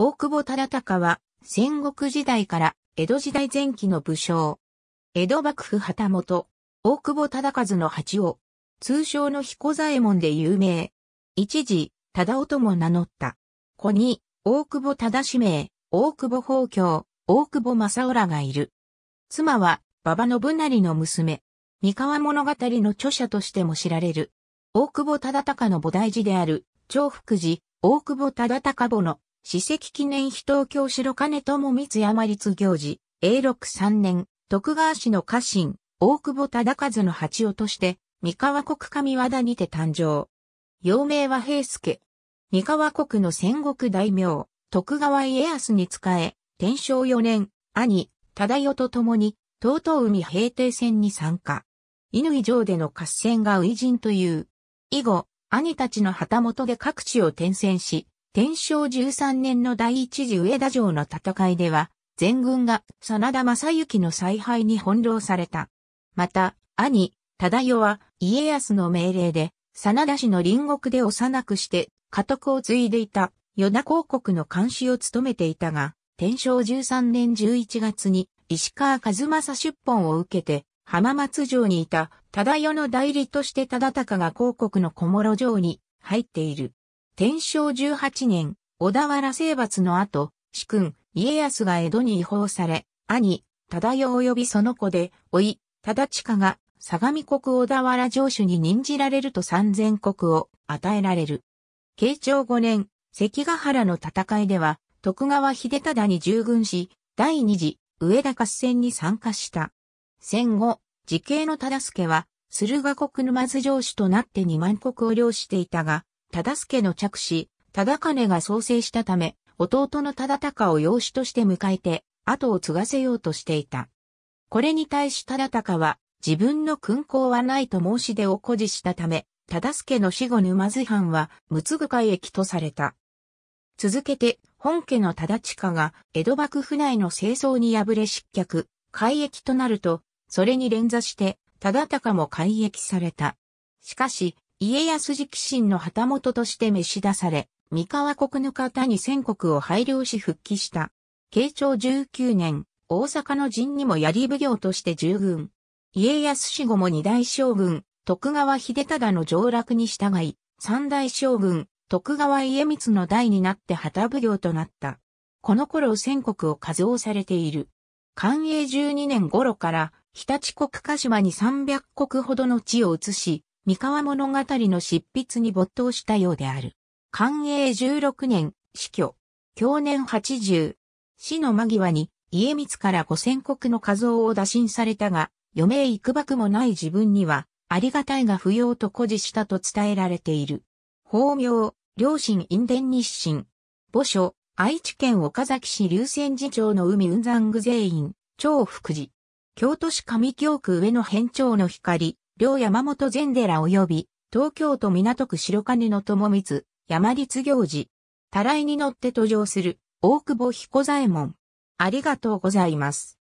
大久保忠敬は、戦国時代から江戸時代前期の武将。江戸幕府旗本、大久保忠和の八を、通称の彦左衛門で有名。一時、忠夫とも名乗った。子に、大久保忠氏名、大久保宝京、大久保正浦がいる。妻は、馬場信成の娘。三河物語の著者としても知られる。大久保忠敬の菩提寺である、長福寺、大久保忠敬母の史跡記念碑東京白金友光山立行事、永禄3年、徳川氏の家臣、大久保忠和の八男として、三河国上和田にて誕生。幼名は平助。三河国の戦国大名、徳川家康に仕え、天正4年、兄、忠代と共に、東東海平定戦に参加。乾城での合戦が初陣という。以後、兄たちの旗本で各地を転戦し、天正13年の第一次上田城の戦いでは、全軍が真田正幸の采配に翻弄された。また、兄、忠世は家康の命令で、真田氏の隣国で幼くして、家督を継いでいた、与田広国の監視を務めていたが、天正13年11月に、石川和正出本を受けて、浜松城にいた、忠世の代理として忠高が広国の小諸城に入っている。天正18年、小田原征伐の後、主君、家康が江戸に違法され、兄、忠世及びその子で、老い、忠親が、相模国小田原城主に任じられると三千国を与えられる。慶長5年、関ヶ原の戦いでは、徳川秀忠に従軍し、第二次、上田合戦に参加した。戦後、時系の忠助は、駿河国沼津城主となって二万国を領していたが、忠助の着手、忠金が創生したため、弟の忠高を養子として迎えて、後を継がせようとしていた。これに対し忠高は、自分の勲功はないと申し出を誇示したため、忠助の死後沼津藩は、つぐ会役とされた。続けて、本家の忠親が、江戸幕府内の清掃に敗れ失脚、改役となると、それに連座して、忠高も改役された。しかし、家康直臣の旗本として召し出され、三河国ぬ方に戦国を配慮し復帰した。慶長19年、大阪の陣にも槍奉行として従軍。家康死後も二大将軍、徳川秀忠の上落に従い、三大将軍、徳川家光の代になって旗奉行となった。この頃戦国を数をされている。寛永12年頃から、日立国鹿島に300国ほどの地を移し、三河物語の執筆に没頭したようである。寛永16年、死去。去年80。死の間際に、家光から五千国の画像を打診されたが、余命幾ばくもない自分には、ありがたいが不要と誇示したと伝えられている。法名、両親因伝日清。墓所、愛知県岡崎市流泉寺町の海雲山具全員、長福寺。京都市上京区上野辺町の光、両山本禅寺及び、東京都港区白金の友光、山立行事。たらいに乗って登場する、大久保彦左衛門。ありがとうございます。